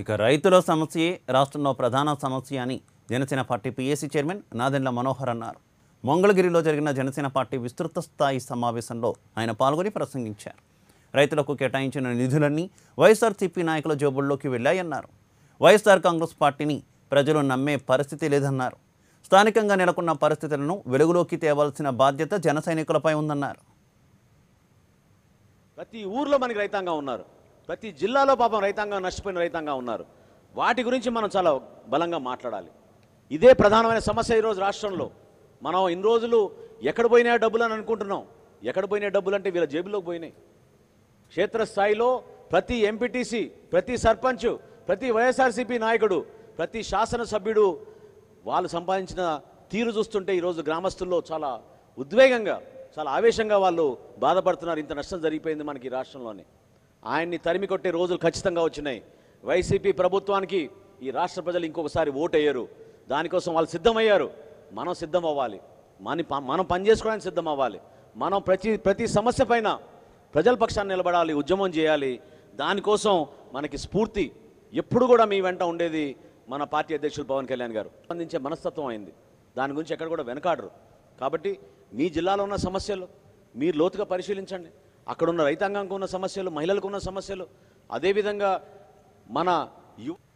ఇక రైతుల సమస్యే రాష్ట్రంలో ప్రధాన సమస్య అని Janasena party PAC chairman Nadendla Manohar అన్నారు మంగళగిరిలో జరిగిన జనసేన పార్టీ విస్తృత స్థాయి సమావేశంలో ఆయన పాల్గొని ప్రసంగించారు రైతులకు కేటాయించిన నిధులన్నీ వైఎస్ఆర్ సిపి నాయకుల జోబుల్లోకి వెళ్ళాయన్నారు వైఎస్ఆర్ కాంగ్రెస్ పార్టీని ప్రజలు నమ్మే పరిస్థితి లేదన్నారు స్థానికంగా నెలకొన్న పరిస్థితులను వెలుగులోకి తేవాల్సిన బాధ్యత జన సైనికులపై ఉందన్నారు ప్రతి ఊర్లో మనకి రైతాంగం ఉన్నారు ప్రతి జిల్లాలో పాపం రైతాంగం నష్టపోయిన రైతాంగం ఉన్నారు వాటి గురించి మనం చాలా బలంగా మాట్లాడాలి ఇదే ప్రధానమైన సమస్య ఈరోజు రాష్ట్రంలో మనం ఇన్ని రోజులు ఎక్కడ పోయినా డబ్బులు అని అనుకుంటున్నాం ఎక్కడ పోయినా డబ్బులు అంటే వీళ్ళ జేబులోకి పోయినాయి క్షేత్రస్థాయిలో ప్రతి ఎంపీటీసీ ప్రతి సర్పంచ్ ప్రతి వైఎస్ఆర్సీపీ నాయకుడు ప్రతి శాసనసభ్యుడు వాళ్ళు సంపాదించిన తీరు చూస్తుంటే ఈరోజు గ్రామస్తుల్లో చాలా ఉద్వేగంగా చాలా ఆవేశంగా వాళ్ళు బాధపడుతున్నారు ఇంత నష్టం జరిగిపోయింది మనకి రాష్ట్రంలోనే ఆయన్ని తరిమి కొట్టే రోజులు ఖచ్చితంగా వచ్చినాయి వైసీపీ ప్రభుత్వానికి ఈ రాష్ట్ర ప్రజలు ఇంకొకసారి ఓటయ్యారు దానికోసం వాళ్ళు సిద్ధమయ్యారు మనం సిద్ధం అవ్వాలి మన మనం పనిచేసుకోవడానికి సిద్ధం అవ్వాలి మనం ప్రతి ప్రతి సమస్య పైన ప్రజల పక్షాన్ని నిలబడాలి ఉద్యమం చేయాలి దానికోసం మనకి స్ఫూర్తి ఎప్పుడు కూడా మీ వెంట ఉండేది మన పార్టీ అధ్యక్షులు పవన్ కళ్యాణ్ గారు అందించే మనస్తత్వం అయింది దాని గురించి ఎక్కడ కూడా వెనకాడరు కాబట్టి మీ జిల్లాలో ఉన్న సమస్యలు మీరు లోతుగా పరిశీలించండి అక్కడున్న రైతాంగంకు ఉన్న సమస్యలు మహిళలకు ఉన్న సమస్యలు అదేవిధంగా మన యు